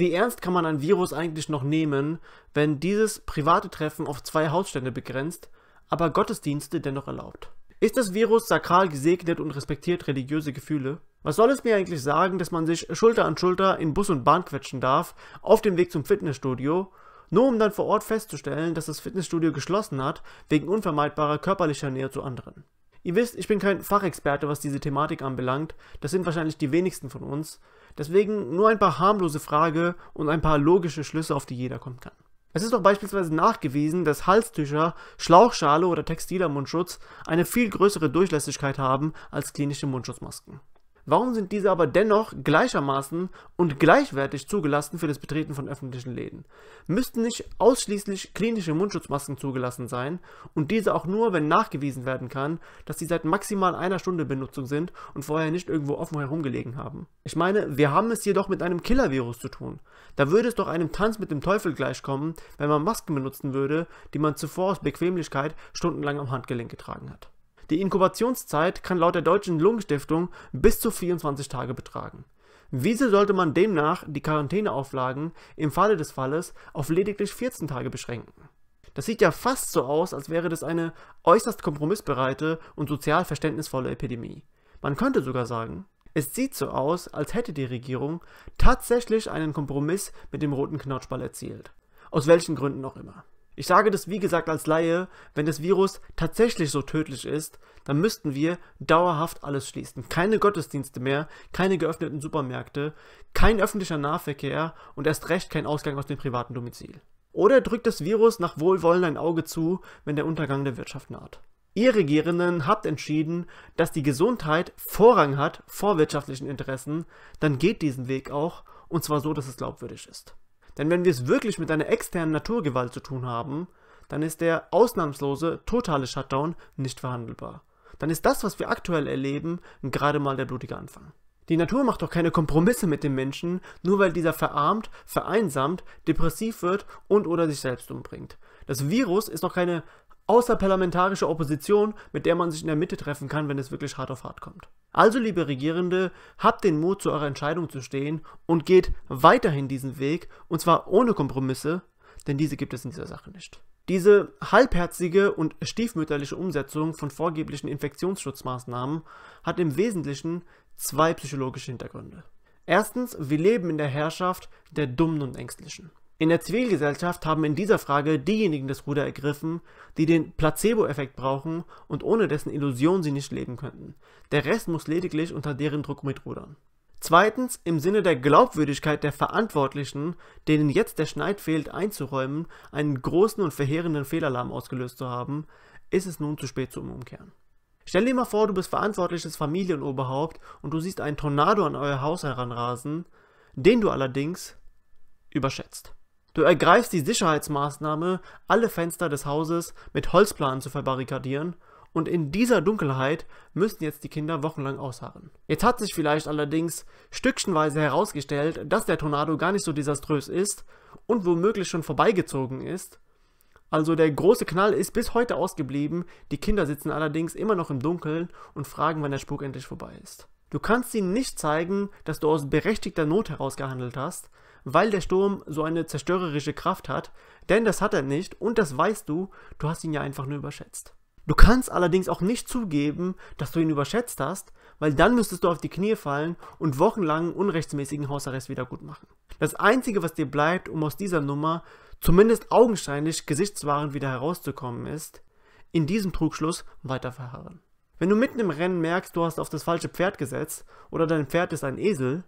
Wie ernst kann man ein Virus eigentlich noch nehmen, wenn dieses private Treffen auf zwei Hausstände begrenzt, aber Gottesdienste dennoch erlaubt? Ist das Virus sakral gesegnet und respektiert religiöse Gefühle? Was soll es mir eigentlich sagen, dass man sich Schulter an Schulter in Bus und Bahn quetschen darf, auf dem Weg zum Fitnessstudio, nur um dann vor Ort festzustellen, dass das Fitnessstudio geschlossen hat, wegen unvermeidbarer körperlicher Nähe zu anderen? Ihr wisst, ich bin kein Fachexperte, was diese Thematik anbelangt, das sind wahrscheinlich die wenigsten von uns, deswegen nur ein paar harmlose Fragen und ein paar logische Schlüsse, auf die jeder kommen kann. Es ist doch beispielsweise nachgewiesen, dass Halstücher, Schlauchschale oder textiler Mundschutz eine viel größere Durchlässigkeit haben als klinische Mundschutzmasken. Warum sind diese aber dennoch gleichermaßen und gleichwertig zugelassen für das Betreten von öffentlichen Läden? Müssten nicht ausschließlich klinische Mundschutzmasken zugelassen sein und diese auch nur, wenn nachgewiesen werden kann, dass sie seit maximal einer Stunde Benutzung sind und vorher nicht irgendwo offen herumgelegen haben? Ich meine, wir haben es hier doch mit einem Killer-Virus zu tun. Da würde es doch einem Tanz mit dem Teufel gleichkommen, wenn man Masken benutzen würde, die man zuvor aus Bequemlichkeit stundenlang am Handgelenk getragen hat. Die Inkubationszeit kann laut der Deutschen Lungenstiftung bis zu 24 Tage betragen. Wieso sollte man demnach die Quarantäneauflagen im Falle des Falles auf lediglich 14 Tage beschränken? Das sieht ja fast so aus, als wäre das eine äußerst kompromissbereite und sozial verständnisvolle Epidemie. Man könnte sogar sagen, es sieht so aus, als hätte die Regierung tatsächlich einen Kompromiss mit dem roten Knautschball erzielt. Aus welchen Gründen auch immer. Ich sage das wie gesagt als Laie, wenn das Virus tatsächlich so tödlich ist, dann müssten wir dauerhaft alles schließen. Keine Gottesdienste mehr, keine geöffneten Supermärkte, kein öffentlicher Nahverkehr und erst recht kein Ausgang aus dem privaten Domizil. Oder drückt das Virus nach Wohlwollen ein Auge zu, wenn der Untergang der Wirtschaft naht. Ihr Regierenden habt entschieden, dass die Gesundheit Vorrang hat vor wirtschaftlichen Interessen, dann geht diesen Weg auch, und zwar so, dass es glaubwürdig ist. Denn wenn wir es wirklich mit einer externen Naturgewalt zu tun haben, dann ist der ausnahmslose, totale Shutdown nicht verhandelbar. Dann ist das, was wir aktuell erleben, gerade mal der blutige Anfang. Die Natur macht doch keine Kompromisse mit dem Menschen, nur weil dieser verarmt, vereinsamt, depressiv wird und oder sich selbst umbringt. Das Virus ist doch keine außerparlamentarische Opposition, mit der man sich in der Mitte treffen kann, wenn es wirklich hart auf hart kommt. Also, liebe Regierende, habt den Mut, zu eurer Entscheidung zu stehen und geht weiterhin diesen Weg, und zwar ohne Kompromisse, denn diese gibt es in dieser Sache nicht. Diese halbherzige und stiefmütterliche Umsetzung von vorgeblichen Infektionsschutzmaßnahmen hat im Wesentlichen zwei psychologische Hintergründe. Erstens, wir leben in der Herrschaft der Dummen und Ängstlichen. In der Zivilgesellschaft haben in dieser Frage diejenigen das Ruder ergriffen, die den Placebo-Effekt brauchen und ohne dessen Illusion sie nicht leben könnten. Der Rest muss lediglich unter deren Druck mitrudern. Zweitens, im Sinne der Glaubwürdigkeit der Verantwortlichen, denen jetzt der Schneid fehlt, einzuräumen, einen großen und verheerenden Fehlalarm ausgelöst zu haben, ist es nun zu spät zum Umkehren. Stell dir mal vor, du bist verantwortliches Familienoberhaupt und du siehst einen Tornado an euer Haus heranrasen, den du allerdings überschätzt. Du ergreifst die Sicherheitsmaßnahme, alle Fenster des Hauses mit Holzplanen zu verbarrikadieren und in dieser Dunkelheit müssen jetzt die Kinder wochenlang ausharren. Jetzt hat sich vielleicht allerdings stückchenweise herausgestellt, dass der Tornado gar nicht so desaströs ist und womöglich schon vorbeigezogen ist. Also der große Knall ist bis heute ausgeblieben, die Kinder sitzen allerdings immer noch im Dunkeln und fragen, wann der Spuk endlich vorbei ist. Du kannst ihnen nicht zeigen, dass du aus berechtigter Not herausgehandelt hast, weil der Sturm so eine zerstörerische Kraft hat, denn das hat er nicht und das weißt du, du hast ihn ja einfach nur überschätzt. Du kannst allerdings auch nicht zugeben, dass du ihn überschätzt hast, weil dann müsstest du auf die Knie fallen und wochenlangen unrechtsmäßigen Hausarrest wiedergutmachen. Das Einzige, was dir bleibt, um aus dieser Nummer zumindest augenscheinlich gesichtswahrend wieder herauszukommen, ist, in diesem Trugschluss weiter verharren. Wenn du mitten im Rennen merkst, du hast auf das falsche Pferd gesetzt oder dein Pferd ist ein Esel,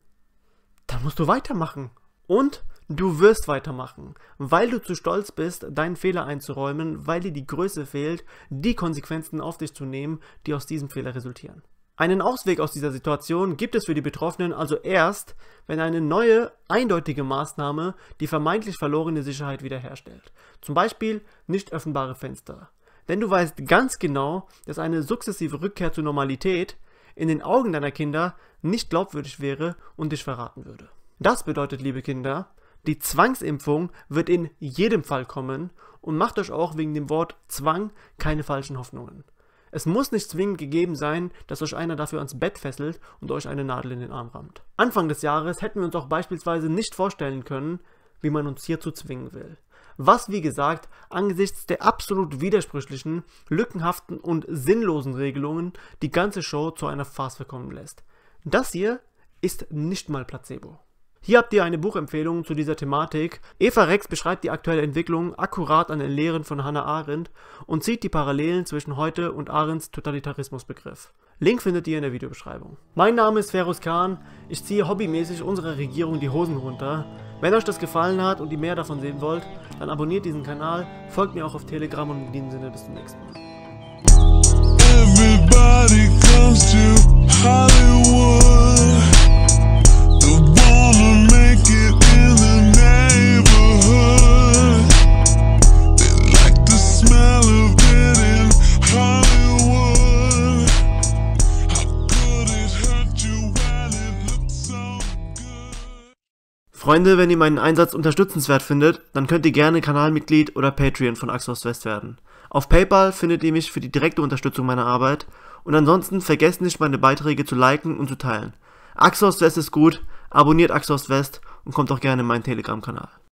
dann musst du weitermachen. Und du wirst weitermachen, weil du zu stolz bist, deinen Fehler einzuräumen, weil dir die Größe fehlt, die Konsequenzen auf dich zu nehmen, die aus diesem Fehler resultieren. Einen Ausweg aus dieser Situation gibt es für die Betroffenen also erst, wenn eine neue, eindeutige Maßnahme die vermeintlich verlorene Sicherheit wiederherstellt. Zum Beispiel nicht öffentliche Fenster, denn du weißt ganz genau, dass eine sukzessive Rückkehr zur Normalität in den Augen deiner Kinder nicht glaubwürdig wäre und dich verraten würde. Das bedeutet, liebe Kinder, die Zwangsimpfung wird in jedem Fall kommen und macht euch auch wegen dem Wort Zwang keine falschen Hoffnungen. Es muss nicht zwingend gegeben sein, dass euch einer dafür ans Bett fesselt und euch eine Nadel in den Arm rammt. Anfang des Jahres hätten wir uns auch beispielsweise nicht vorstellen können, wie man uns hierzu zwingen will was wie gesagt angesichts der absolut widersprüchlichen, lückenhaften und sinnlosen Regelungen die ganze Show zu einer Farce verkommen lässt. Das hier ist nicht mal Placebo. Hier habt ihr eine Buchempfehlung zu dieser Thematik. Eva Rex beschreibt die aktuelle Entwicklung akkurat an den Lehren von Hannah Arendt und zieht die Parallelen zwischen heute und Arendts Totalitarismusbegriff. Link findet ihr in der Videobeschreibung. Mein Name ist Ferus Kahn, Ich ziehe hobbymäßig unserer Regierung die Hosen runter. Wenn euch das gefallen hat und ihr mehr davon sehen wollt, dann abonniert diesen Kanal, folgt mir auch auf Telegram und in diesem Sinne bis zum nächsten Mal. Everybody comes to Hollywood. Freunde, wenn ihr meinen Einsatz unterstützenswert findet, dann könnt ihr gerne Kanalmitglied oder Patreon von Axos West werden. Auf PayPal findet ihr mich für die direkte Unterstützung meiner Arbeit und ansonsten vergesst nicht meine Beiträge zu liken und zu teilen. Axos West ist gut, abonniert Axos West und kommt auch gerne in meinen Telegram-Kanal.